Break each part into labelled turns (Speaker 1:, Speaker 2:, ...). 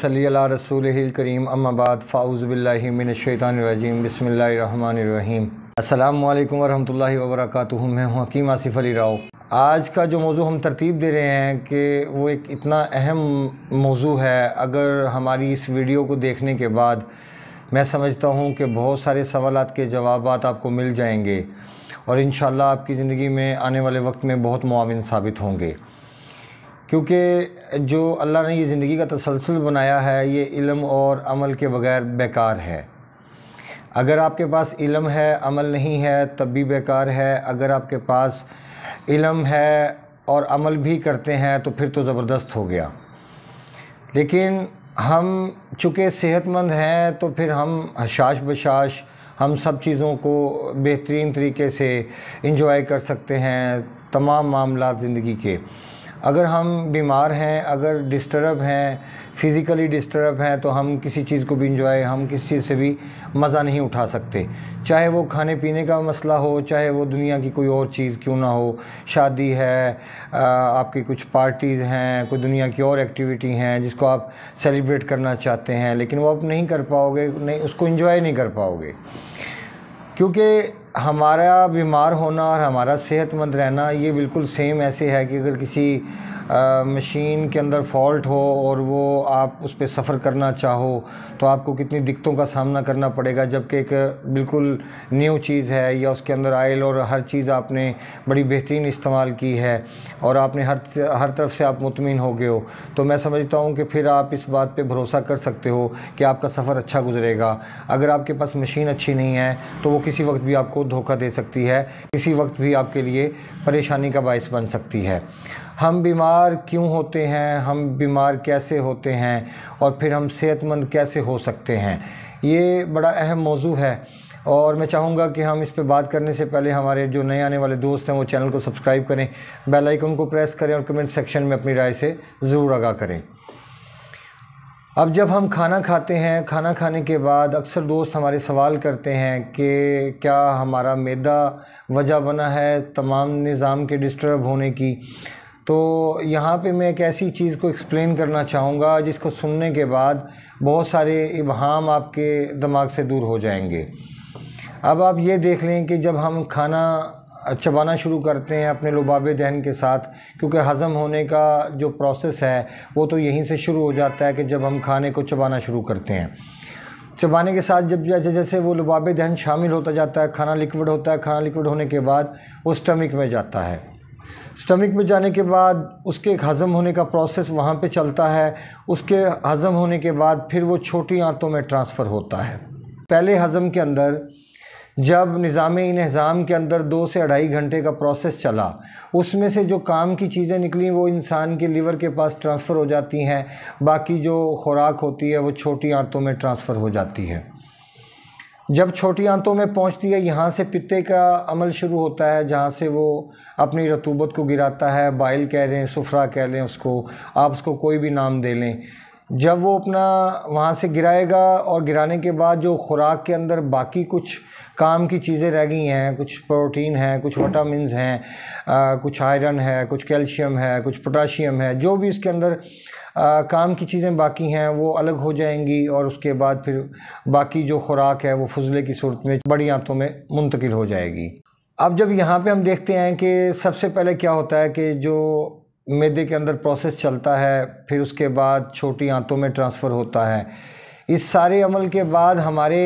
Speaker 1: सली रसूल करीम अम्माबाद फ़ाउज़बिल्लिमिनशैतानरजीम बसमीम अल्लाम वरहमल वर्क मैं हूँ हकीम आसिफ़ अली राव आज का जो मौजू हम तरतीब दे रहे हैं कि वो एक इतना अहम मौजू है अगर हमारी इस वीडियो को देखने के बाद मैं समझता हूँ कि बहुत सारे सवाल के जवाब आपको मिल जाएंगे और इन आपकी ज़िंदगी में आने वाले वक्त में बहुत معاون साबित होंगे क्योंकि जो अल्लाह ने ये ज़िंदगी का तसलसल बनाया है ये इलम और अमल के बग़ैर बेकार है अगर आपके पास इलम है अमल नहीं है तब भी बेकार है अगर आपके पास इलम है और अमल भी करते हैं तो फिर तो ज़बरदस्त हो गया लेकिन हम चूँकि सेहतमंद हैं तो फिर हम हशाश बशाश हम सब चीज़ों को बेहतरीन तरीके से इंजॉय कर सकते हैं तमाम मामला ज़िंदगी के अगर हम बीमार हैं अगर डिस्टर्ब हैं फिज़िकली डिस्टर्ब हैं तो हम किसी चीज़ को भी इंजॉय हम किसी चीज़ से भी मज़ा नहीं उठा सकते चाहे वो खाने पीने का मसला हो चाहे वो दुनिया की कोई और चीज़ क्यों ना हो शादी है आपकी कुछ पार्टीज़ हैं कोई दुनिया की और एक्टिविटी हैं जिसको आप सेलिब्रेट करना चाहते हैं लेकिन वो आप नहीं कर पाओगे नहीं उसको इंजॉय नहीं कर पाओगे क्योंकि हमारा बीमार होना और हमारा सेहतमंद रहना ये बिल्कुल सेम ऐसे है कि अगर किसी मशीन के अंदर फॉल्ट हो और वो आप उस पर सफ़र करना चाहो तो आपको कितनी दिक्कतों का सामना करना पड़ेगा जबकि एक बिल्कुल न्यू चीज़ है या उसके अंदर आयल और हर चीज़ आपने बड़ी बेहतरीन इस्तेमाल की है और आपने हर हर तरफ से आप मुतमिन हो गए हो तो मैं समझता हूँ कि फिर आप इस बात पर भरोसा कर सकते हो कि आपका सफ़र अच्छा गुजरेगा अगर आपके पास मशीन अच्छी नहीं है तो वो किसी वक्त भी आपको धोखा दे सकती है किसी वक्त भी आपके लिए परेशानी का बायस बन सकती है हम बीमार क्यों होते हैं हम बीमार कैसे होते हैं और फिर हम सेहतमंद कैसे हो सकते हैं ये बड़ा अहम मौजू है और मैं चाहूँगा कि हम इस पर बात करने से पहले हमारे जो नए आने वाले दोस्त हैं वो चैनल को सब्सक्राइब करें बेल आइकन को प्रेस करें और कमेंट सेक्शन में अपनी राय से ज़रूर आगा करें अब जब हम खाना खाते हैं खाना खाने के बाद अक्सर दोस्त हमारे सवाल करते हैं कि क्या हमारा मैदा वजह बना है तमाम निज़ाम के डिस्टर्ब होने की तो यहाँ पे मैं एक ऐसी चीज़ को एक्सप्लेन करना चाहूँगा जिसको सुनने के बाद बहुत सारे इबहाम आपके दिमाग से दूर हो जाएंगे अब आप ये देख लें कि जब हम खाना चबाना शुरू करते हैं अपने लुबाब दहन के साथ क्योंकि हज़म होने का जो प्रोसेस है वो तो यहीं से शुरू हो जाता है कि जब हम खाने को चबाना शुरू करते हैं चबाने के साथ जब जैसे जैसे वो लुबाब दहन शामिल होता जाता है खाना लिक्विड होता है खाना लिक्विड होने के बाद वो स्टमिक में जाता है स्टमिक में जाने के बाद उसके हज़म होने का प्रोसेस वहाँ पे चलता है उसके हज़म होने के बाद फिर वो छोटी आंतों में ट्रांसफ़र होता है पहले हज़म के अंदर जब निज़ाम इन्हज़ाम के अंदर दो से अढ़ाई घंटे का प्रोसेस चला उसमें से जो काम की चीज़ें निकली वो इंसान के लीवर के पास ट्रांसफ़र हो जाती हैं बाकी जो खुराक होती है वो छोटी आंतों में ट्रांसफ़र हो जाती है जब छोटी आंतों में पहुंचती है यहाँ से पित्ते का अमल शुरू होता है जहाँ से वो अपनी रतूबत को गिराता है बाइल कह लें सुफरा कह लें उसको आप उसको कोई भी नाम दे लें जब वो अपना वहाँ से गिराएगा और गिराने के बाद जो खुराक के अंदर बाकी कुछ काम की चीज़ें रह गई हैं कुछ प्रोटीन हैं कुछ वटामिन हैं कुछ आयरन है कुछ कैल्शियम है कुछ पोटाशियम है जो भी इसके अंदर आ, काम की चीज़ें बाकी हैं वो अलग हो जाएंगी और उसके बाद फिर बाकी जो खुराक है वो फजले की सूरत में बड़ी आंतों में मुंतकिल हो जाएगी अब जब यहाँ पे हम देखते हैं कि सबसे पहले क्या होता है कि जो मैदे के अंदर प्रोसेस चलता है फिर उसके बाद छोटी आंतों में ट्रांसफ़र होता है इस सारे अमल के बाद हमारे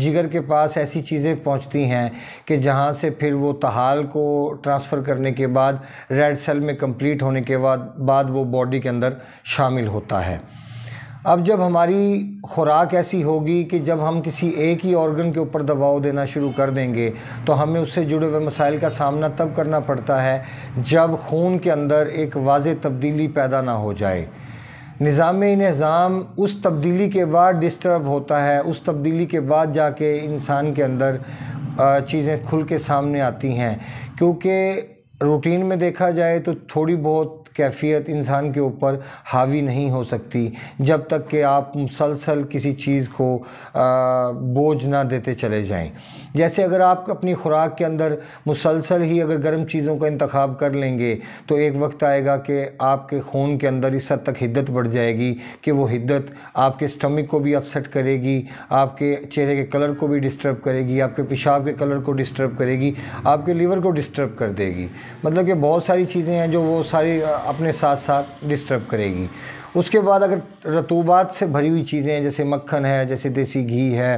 Speaker 1: जिगर के पास ऐसी चीज़ें पहुंचती हैं कि जहां से फिर वो तहाल को ट्रांसफ़र करने के बाद रेड सेल में कंप्लीट होने के बाद बाद वो बॉडी के अंदर शामिल होता है अब जब हमारी खुराक ऐसी होगी कि जब हम किसी एक ही ऑर्गन के ऊपर दबाव देना शुरू कर देंगे तो हमें उससे जुड़े हुए मसाइल का सामना तब करना पड़ता है जब खून के अंदर एक वाज तब्दीली पैदा ना हो जाए निज़ाम नज़ाम उस तब्दीली के बाद डिस्टर्ब होता है उस तब्दीली के बाद जाके इंसान के अंदर चीज़ें खुल के सामने आती हैं क्योंकि रूटीन में देखा जाए तो थोड़ी बहुत कैफियत इंसान के ऊपर हावी नहीं हो सकती जब तक कि आप मुसलसल किसी चीज़ को बोझ ना देते चले जाएं जैसे अगर आप अपनी खुराक के अंदर मुसलसल ही अगर गर्म चीज़ों का इंतखब कर लेंगे तो एक वक्त आएगा कि आपके खून के अंदर इस हद तक हिद्दत बढ़ जाएगी कि वो हिद्दत आपके स्टमक को भी अपसेट करेगी आपके चेहरे के कलर को भी डिस्टर्ब करेगी आपके पेशाब के कलर को डिस्टर्ब करेगी आपके लीवर को डिस्टर्ब कर देगी मतलब कि बहुत सारी चीज़ें हैं जो वो सारी अपने साथ साथ डिस्टर्ब करेगी उसके बाद अगर रतूबात से भरी हुई चीज़ें हैं जैसे मक्खन है जैसे देसी घी है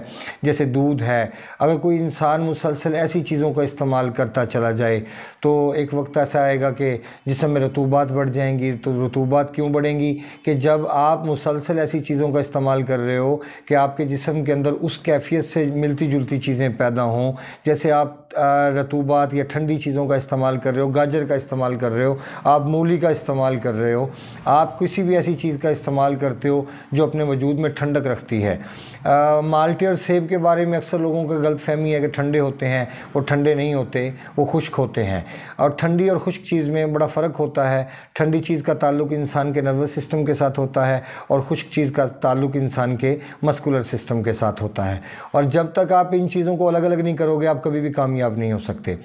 Speaker 1: जैसे दूध है अगर कोई इंसान मुसलसल ऐसी चीज़ों का इस्तेमाल करता चला जाए तो एक वक्त ऐसा आएगा कि जिसम में रतूबात बढ़ जाएंगी तो रतूबात क्यों बढ़ेंगी कि जब आप मुसलसल ऐसी चीज़ों का इस्तेमाल कर रहे हो कि आपके जिसम के अंदर उस कैफियत से मिलती जुलती चीज़ें पैदा हों जैसे आप रतूबात या ठंडी चीज़ों का इस्तेमाल कर रहे हो गाजर का इस्तेमाल कर रहे हो आप मूली का इस्तेमाल कर रहे हो आप किसी भी ऐसी चीज़ का इस्तेमाल करते हो जो अपने वजूद में ठंडक रखती है और सेब के बारे में अक्सर लोगों का गलत फहमी है कि ठंडे होते हैं वो ठंडे नहीं होते वो खुश्क होते हैं और ठंडी और खुश्क चीज़ में बड़ा फ़र्क होता है ठंडी चीज़ का ताल्लुक इंसान के नर्वस सिस्टम के साथ होता है और खुश्क चीज़ का ताल्लुक इंसान के मस्कुलर सिस्टम के साथ होता है और जब तक आप इन चीज़ों को अलग अलग नहीं करोगे आप कभी भी कामयाब नहीं हो सकते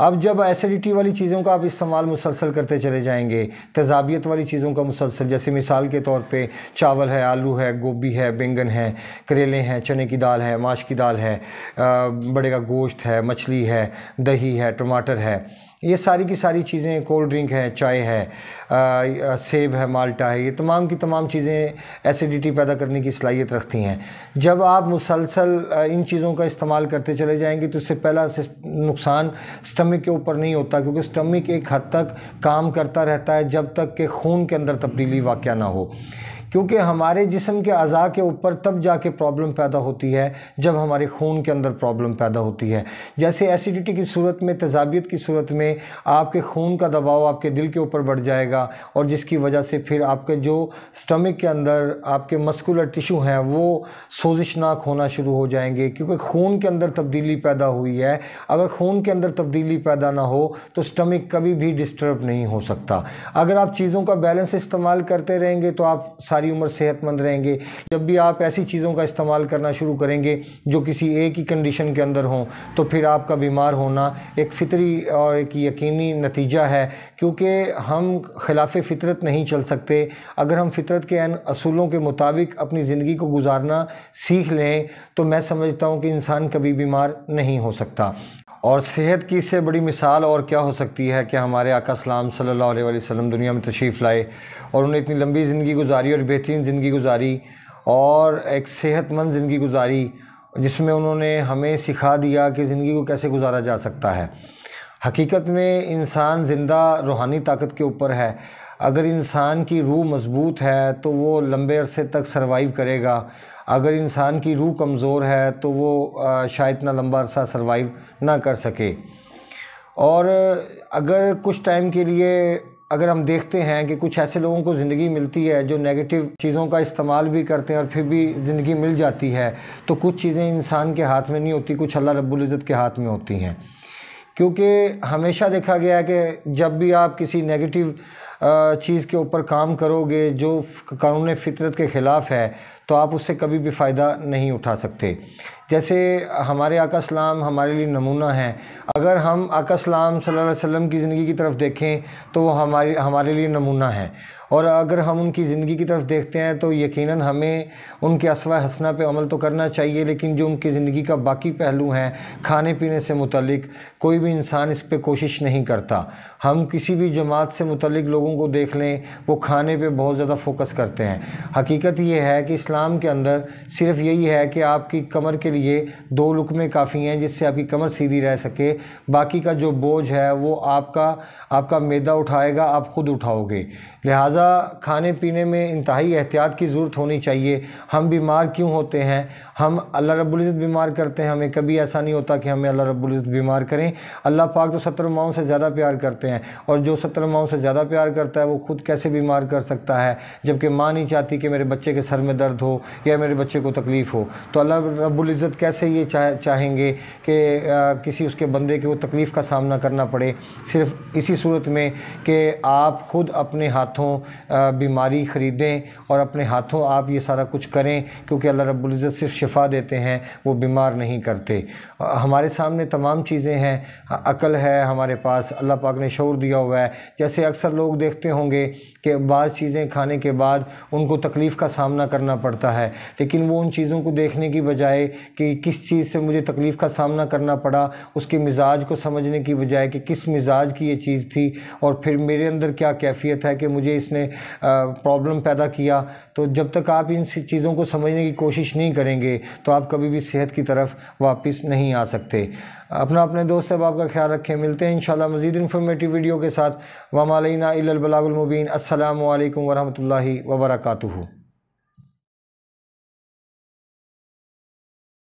Speaker 1: अब जब एसिडिटी वाली चीज़ों का आप इस्तेमाल मुसलसल करते चले जाएंगे तजाबियत वाली चीज़ों का मुसलसल जैसे मिसाल के तौर पे चावल है आलू है गोभी है बैंगन है करेले हैं चने की दाल है माश की दाल है बड़े का गोश्त है मछली है दही है टमाटर है ये सारी की सारी चीज़ें कोल्ड ड्रिंक है चाय है आ, सेब है माल्टा है ये तमाम की तमाम चीज़ें एसिडिटी पैदा करने की सलाहियत रखती हैं जब आप मुसलसल इन चीज़ों का इस्तेमाल करते चले जाएंगे तो इससे पहला नुकसान स्टमिक के ऊपर नहीं होता क्योंकि स्टमिक एक हद तक काम करता रहता है जब तक कि खून के अंदर तब्दीली वाक़ ना हो क्योंकि हमारे जिसम के अज़ा के ऊपर तब जाके प्रॉब्लम पैदा होती है जब हमारे खून के अंदर प्रॉब्लम पैदा होती है जैसे एसिडिटी की सूरत में तजाबियत की सूरत में आपके खून का दबाव आपके दिल के ऊपर बढ़ जाएगा और जिसकी वजह से फिर आपके जो स्टमक के अंदर आपके मस्कुलर टिशू हैं वो सोजिशनाक होना शुरू हो जाएंगे क्योंकि खून के अंदर तब्दीली पैदा हुई है अगर खून के अंदर तब्दीली पैदा ना हो तो स्टमक कभी भी डिस्टर्ब नहीं हो सकता अगर आप चीज़ों का बैलेंस इस्तेमाल करते रहेंगे तो आप सारी सारी उम्र सेहतमंद रहेंगे जब भी आप ऐसी चीज़ों का इस्तेमाल करना शुरू करेंगे जो किसी एक ही कंडीशन के अंदर हों तो फिर आपका बीमार होना एक फितरी और एक यकीनी नतीजा है क्योंकि हम खिलाफ फितरत नहीं चल सकते अगर हम फितरत के अन असूलों के मुताबिक अपनी ज़िंदगी को गुजारना सीख लें तो मैं समझता हूँ कि इंसान कभी बीमार नहीं हो सकता और सेहत की इससे बड़ी मिसाल और क्या हो सकती है कि हमारे आका सलाम सल्लल्लाहु अलैहि वसल्लम दुनिया में तशरीफ़ लाए और उन्हें इतनी लंबी ज़िंदगी गुजारी और बेहतरीन ज़िंदगी गुजारी और एक सेहतमंद ज़िंदगी गुजारी जिसमें उन्होंने हमें सिखा दिया कि ज़िंदगी को कैसे गुजारा जा सकता है हकीकत में इंसान ज़िंदा रूहानी ताकत के ऊपर है अगर इंसान की रूह मज़बूत है तो वो लंबे अरसे तक सर्वाइव करेगा अगर इंसान की रूह कमज़ोर है तो वो शायद इतना लंबा अरसा सर्वाइव ना कर सके और अगर कुछ टाइम के लिए अगर हम देखते हैं कि कुछ ऐसे लोगों को ज़िंदगी मिलती है जो नेगेटिव चीज़ों का इस्तेमाल भी करते हैं और फिर भी ज़िंदगी मिल जाती है तो कुछ चीज़ें इंसान के हाथ में नहीं होती कुछ अल्लाह रब्बुल इज़्ज़त के हाथ में होती हैं क्योंकि हमेशा देखा गया है कि जब भी आप किसी नेगेटिव चीज़ के ऊपर काम करोगे जो कानून फितरत के ख़िलाफ़ है तो आप उससे कभी भी फ़ायदा नहीं उठा सकते जैसे हमारे आका सलाम हमारे लिए नमूना है अगर हम आका सलाम सल्लल्लाहु अलैहि वसल्लम की ज़िंदगी की तरफ देखें तो वो हमारे हमारे लिए नमूना है और अगर हम उनकी ज़िंदगी की तरफ देखते हैं तो यकीनन हमें उनके असवा हसना पे अमल तो करना चाहिए लेकिन जो उनकी ज़िंदगी का बाकी पहलू हैं खाने पीने से मुतलिक कोई भी इंसान इस पर कोशिश नहीं करता हम किसी भी जमात से मुतलिक लोगों को देख लें वो खाने पर बहुत ज़्यादा फोकस करते हैं हकीकत यह है कि इस्लाम के अंदर सिर्फ यही है कि आपकी कमर के लिए दो लुकमें काफ़ी हैं जिससे आपकी कमर सीधी रह सके बाकी का जो बोझ है वो आपका आपका मैदा उठाएगा आप ख़ुद उठाओगे लिहाजा खाने पीने में इंतहाई एहतियात की ज़रूरत होनी चाहिए हम बीमार क्यों होते हैं हम अल्लाह रब्ज़त बीमार करते हैं हमें कभी ऐसा नहीं होता कि हमें अल्लाह रब्ज़त बीमार करें अल्लाह पाक तो सत्तर माओं से ज़्यादा प्यार करते हैं और जो सत्तर माओं से ज़्यादा प्यार करता है वो ख़ुद कैसे बीमार कर सकता है जबकि माँ नहीं चाहती कि मेरे बच्चे के सर में दर्द हो या मेरे बच्चे को तकलीफ़ हो तो अल्लाह रबुल्ज़त कैसे ये चाहेंगे कि किसी उसके बंदे को तकलीफ़ का सामना करना पड़े सिर्फ इसी सूरत में कि आप ख़ुद अपने हाथ हाथों बीमारी ख़रीदें और अपने हाथों आप ये सारा कुछ करें क्योंकि अल्लाह रब्ज़त सिर्फ शिफा देते हैं वो बीमार नहीं करते हमारे सामने तमाम चीज़ें हैं अकल है हमारे पास अल्लाह पाक ने शोर दिया हुआ है जैसे अक्सर लोग देखते होंगे कि बाज़ चीज़ें खाने के बाद उनको तकलीफ़ का सामना करना पड़ता है लेकिन वो उन चीज़ों को देखने की बजाय कि किस चीज़ से मुझे तकलीफ़ का सामना करना पड़ा उसके मिजाज को समझने की बजाय कि किस मिजाज की ये चीज़ थी और फिर मेरे अंदर क्या कैफियत है कि मुझे मुझे इसने प्रॉब्लम पैदा किया तो जब तक आप इन चीज़ों को समझने की कोशिश नहीं करेंगे तो आप कभी भी सेहत की तरफ वापस नहीं आ सकते अपना अपने दोस्त अब आपका ख्याल रखें मिलते हैं इंशाल्लाह मज़ीद इन्फॉर्मेटिव वीडियो के साथ वमालना बलागुलमुबीन अल्लाम वरहमल वबरकू